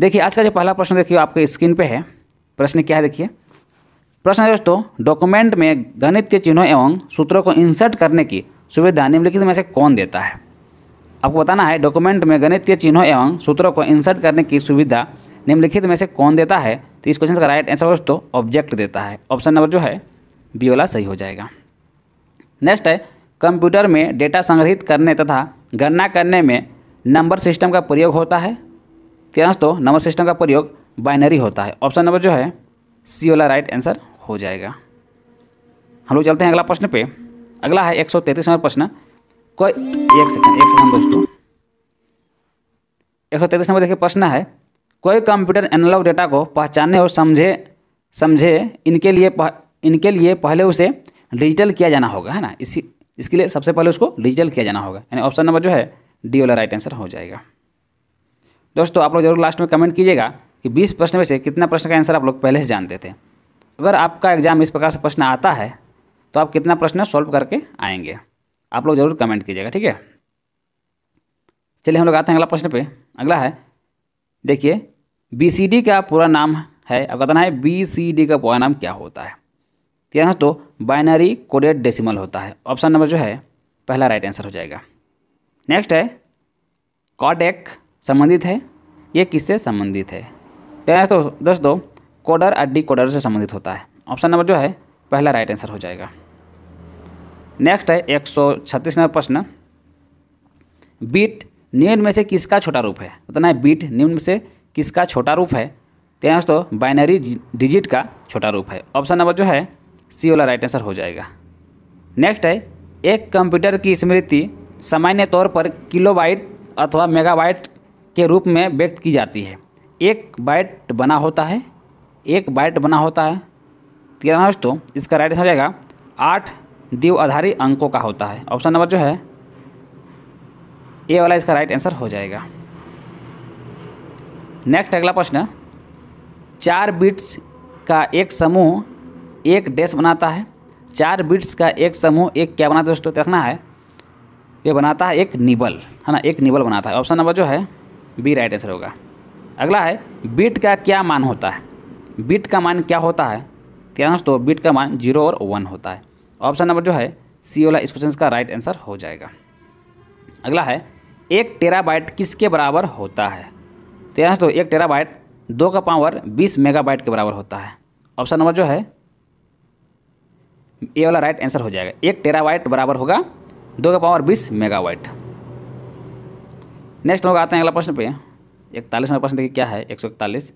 देखिए आज का जो पहला प्रश्न देखिए आपके स्क्रीन पे है प्रश्न क्या है देखिए प्रश्न है दोस्तों डॉक्यूमेंट में गणित के चिन्हों एवं सूत्रों को इंसर्ट करने की सुविधा निम्नलिखित में से कौन देता है आपको बताना है डॉक्यूमेंट में गणित के चिन्हों एवं सूत्रों को इंसर्ट करने की सुविधा निम्नलिखित में से कौन देता है तो इस क्वेश्चन का राइट आंसर दोस्तों ऑब्जेक्ट देता है ऑप्शन नंबर जो है बी वाला सही हो जाएगा नेक्स्ट है कंप्यूटर में डेटा संग्रहित करने तथा गणना करने में नंबर सिस्टम का प्रयोग होता है तेरह तो नंबर सिस्टम का प्रयोग बाइनरी होता है ऑप्शन नंबर जो है सी वाला राइट आंसर हो जाएगा हम लोग चलते हैं अगला प्रश्न पे अगला है एक सौ तैंतीस नंबर प्रश्न कोई एक सेकंड एक सेकंड दोस्तों एक सौ तैतीस नंबर देखिए प्रश्न है कोई कंप्यूटर एनालॉग डेटा को पहचानने और समझे समझे इनके लिए पह, इनके लिए पहले उसे डिजिटल किया जाना होगा है ना इसी इसके लिए सबसे पहले उसको डिजिटल किया जाना होगा यानी ऑप्शन नंबर जो है डी वाला राइट आंसर हो जाएगा दोस्तों आप लोग जरूर लास्ट में कमेंट कीजिएगा कि बीस प्रश्न में से कितना प्रश्न का आंसर आप लोग पहले से जानते थे अगर आपका एग्जाम इस प्रकार से प्रश्न आता है तो आप कितना प्रश्न सॉल्व करके आएंगे आप लोग जरूर कमेंट कीजिएगा ठीक है चलिए हम लोग आते हैं अगला प्रश्न पे अगला है देखिए डी का पूरा नाम है अब बताना है डी का पूरा नाम क्या होता है है तो बाइनरी कोडेड डेसिमल होता है ऑप्शन नंबर जो है पहला राइट आंसर हो जाएगा नेक्स्ट है कॉडेक संबंधित है ये किससे संबंधित है तो, तो दोस्तों कोडर और डी कोडर से संबंधित होता है ऑप्शन नंबर जो है पहला राइट आंसर हो जाएगा नेक्स्ट है एक सौ छत्तीस नंबर प्रश्न बीट निम्न में से किसका छोटा रूप है बताना है बीट निम्न में से किसका छोटा रूप है तो यहाँ दोस्तों बाइनरी डिजिट का छोटा रूप है ऑप्शन नंबर जो है सी वाला राइट आंसर हो जाएगा नेक्स्ट है एक कंप्यूटर की स्मृति सामान्य तौर पर किलोबाइट अथवा मेगाबाइट के रूप में व्यक्त की जाती है एक बाइट बना होता है एक बाइट बना होता है ठीक दोस्तों इसका राइट आंसर हो जाएगा आठ द्विआधारी अंकों का होता है ऑप्शन नंबर जो है ए वाला इसका राइट आंसर हो जाएगा नेक्स्ट अगला प्रश्न चार बिट्स का एक समूह एक डैश बनाता है चार बिट्स का एक समूह एक क्या बनाता है दोस्तों देखना है ये बनाता है एक निबल है ना एक निबल बनाता है ऑप्शन नंबर जो है बी राइट आंसर होगा अगला है बीट का क्या मान होता है बीट का मान क्या होता है क्या दोस्तों तो बीट का मान जीरो और वन होता है ऑप्शन नंबर जो है सी वाला इस क्वेश्चन का राइट आंसर हो जाएगा अगला है एक टेराबाइट किसके बराबर होता है तो यहाँ दोस्तों एक टेराबाइट दो का पावर बीस मेगाबाइट के बराबर होता है ऑप्शन नंबर जो है ए वाला राइट आंसर हो जाएगा एक टेराबाइट बराबर होगा दो का पावर बीस मेगावाइट नेक्स्ट लोग आते हैं अगला प्रश्न पे इकतालीस नंबर प्रश्न देखिए क्या है एक सौ इकतालीस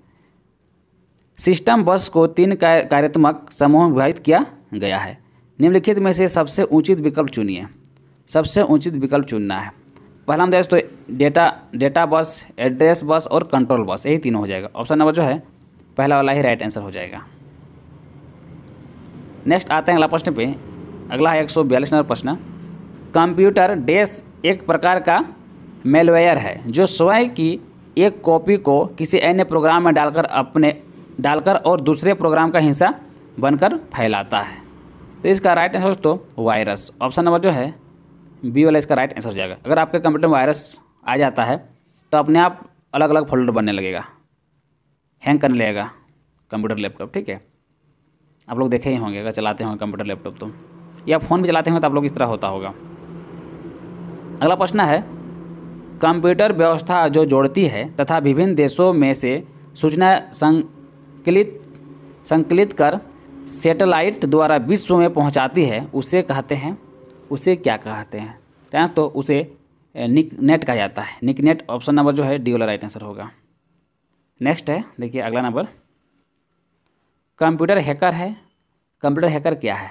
सिस्टम बस को तीन कार्यात्मक समूह विभाजित किया गया है निम्नलिखित में से सबसे उचित विकल्प चुनिए सबसे उचित विकल्प चुनना है पहला हम दोस्तों data data bus address bus और कंट्रोल बस यही तीनों हो जाएगा ऑप्शन नंबर जो है पहला वाला ही राइट आंसर हो जाएगा नेक्स्ट आते हैं अगला प्रश्न पे अगला है एक सौ बयालीस नंबर प्रश्न कंप्यूटर डेस्क एक प्रकार का मेलवेयर है जो स्वयं की एक कॉपी को किसी अन्य प्रोग्राम में डालकर अपने डालकर और दूसरे प्रोग्राम का हिस्सा बनकर फैलाता है तो इसका राइट आंसर दोस्तों वायरस ऑप्शन नंबर जो है बी वाला इसका राइट आंसर हो जाएगा अगर आपके कंप्यूटर में वायरस आ जाता है तो अपने आप अलग अलग फोल्डर बनने लगेगा हैंग करने लगेगा कंप्यूटर लैपटॉप ठीक है आप लोग देखे ही होंगे अगर चलाते होंगे कंप्यूटर लैपटॉप तो या फ़ोन भी चलाते होंगे तो आप लोग इस तरह होता होगा अगला प्रश्न है कंप्यूटर व्यवस्था जो जोड़ती है तथा विभिन्न देशों में से सूचना संकलित संकलित कर सैटेलाइट द्वारा विश्व में पहुंचाती है उसे कहते हैं उसे क्या कहते हैं तो, तो उसे निक नेट कहा जाता है निक नेट ऑप्शन नंबर जो है डी वाला राइट आंसर होगा नेक्स्ट है देखिए अगला नंबर कंप्यूटर हैकर है कंप्यूटर हैकर क्या है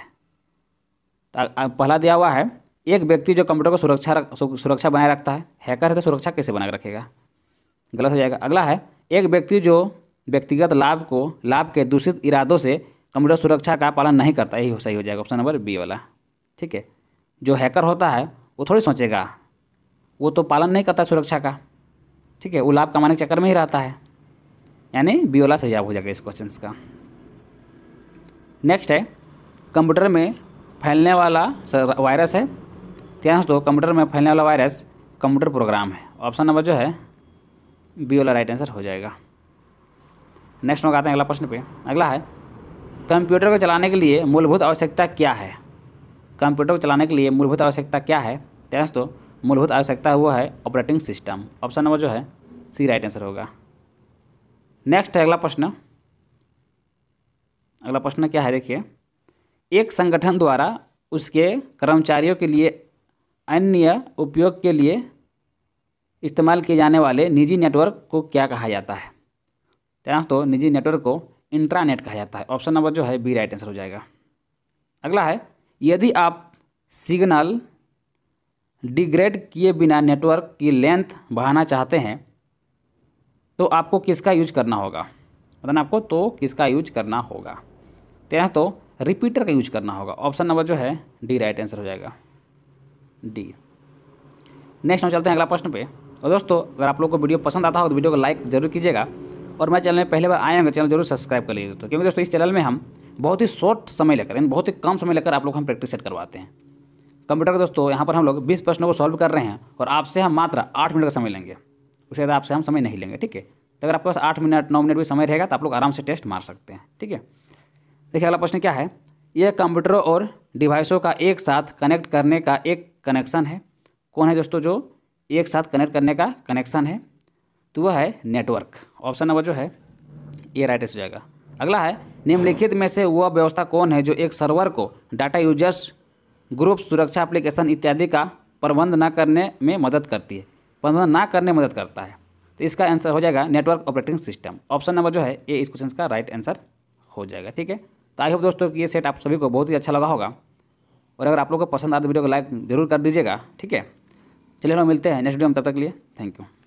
पहला दिया हुआ है एक व्यक्ति जो कंप्यूटर को सुरक्षा रख, सुरक्षा बनाए रखता है हैकर है तो सुरक्षा कैसे बनाए रखेगा गलत हो जाएगा अगला है एक व्यक्ति जो व्यक्तिगत लाभ को लाभ के दूषित इरादों से कंप्यूटर सुरक्षा का पालन नहीं करता यही सही हो जाएगा ऑप्शन नंबर बी वाला ठीक है जो हैकर होता है वो थोड़ी सोचेगा वो तो पालन नहीं करता सुरक्षा का ठीक है वो लाभ कमाने के चक्कर में ही रहता है यानी बी वाला सही हो जाएगा इस क्वेश्चन का नेक्स्ट है कंप्यूटर में फैलने वाला वायरस है क्या दो कंप्यूटर में फैलने वाला वायरस कंप्यूटर प्रोग्राम है ऑप्शन नंबर जो है बी वाला राइट आंसर हो जाएगा नेक्स्ट मैं आते हैं अगला प्रश्न पे अगला है कंप्यूटर को चलाने के लिए मूलभूत आवश्यकता क्या है कंप्यूटर को चलाने के लिए मूलभूत आवश्यकता क्या है तो मूलभूत आवश्यकता वो है ऑपरेटिंग सिस्टम ऑप्शन नंबर जो है सी राइट आंसर होगा नेक्स्ट है अगला प्रश्न अगला प्रश्न क्या है देखिए एक संगठन द्वारा उसके कर्मचारियों के लिए अन्य उपयोग के लिए इस्तेमाल किए जाने वाले निजी नेटवर्क को क्या कहा जाता है तो, तो निजी नेटवर्क को इंट्रानेट कहा जाता है ऑप्शन नंबर जो है बी राइट आंसर हो जाएगा अगला है यदि आप सिग्नल डिग्रेड किए बिना नेटवर्क की लेंथ बढ़ाना चाहते हैं तो आपको किसका यूज करना होगा मतलब आपको तो किसका यूज करना होगा तेरह तो, तो रिपीटर का यूज करना होगा ऑप्शन नंबर जो है डी राइट आंसर हो जाएगा डी नेक्स्ट हम चलते हैं अगला प्रश्न पे और दोस्तों अगर आप लोग को वीडियो पसंद आता हो तो वीडियो को लाइक जरूर कीजिएगा और मैं चैनल में पहले बार आए हैं तो चैनल जरूर सब्सक्राइब कर लीजिए दोस्तों क्योंकि दोस्तों इस चैनल में हम बहुत ही शॉर्ट समय लेकर यानी बहुत ही कम समय लेकर आप लोग हम प्रैक्टिस सेट करवाते हैं कंप्यूटर के दोस्तों यहाँ पर हम लोग बीस प्रश्नों को सॉल्व कर रहे हैं और आपसे हम मात्र आठ मिनट का समय लेंगे उसके बाद आपसे हम समय नहीं लेंगे ठीक है तो अगर आपके पास आठ मिनट नौ मिनट भी समय रहेगा तो आप लोग आराम से टेस्ट मार सकते हैं ठीक है देखिए अगला प्रश्न क्या है यह कंप्यूटरों और डिवाइसों का एक साथ कनेक्ट करने का एक कनेक्शन है कौन है दोस्तों जो एक साथ कनेक्ट करने का कनेक्शन है तो वह है नेटवर्क ऑप्शन नंबर जो है ये राइट हो जाएगा अगला है निम्नलिखित में से वह व्यवस्था कौन है जो एक सर्वर को डाटा यूजर्स ग्रुप सुरक्षा एप्लीकेशन इत्यादि का प्रबंध न करने में मदद करती है प्रबंध ना करने में मदद करता है तो इसका आंसर हो जाएगा network operating system option number जो है ये इस क्वेश्चन का राइट आंसर हो जाएगा ठीक है तो आई होप दोस्तों कि ये सेट आप सभी को बहुत ही अच्छा लगा होगा और अगर आप लोग को पसंद आए तो वीडियो को लाइक ज़रूर कर दीजिएगा ठीक है चलिए हम मिलते हैं नेक्स्ट वीडियो में तब तक लिए थैंक यू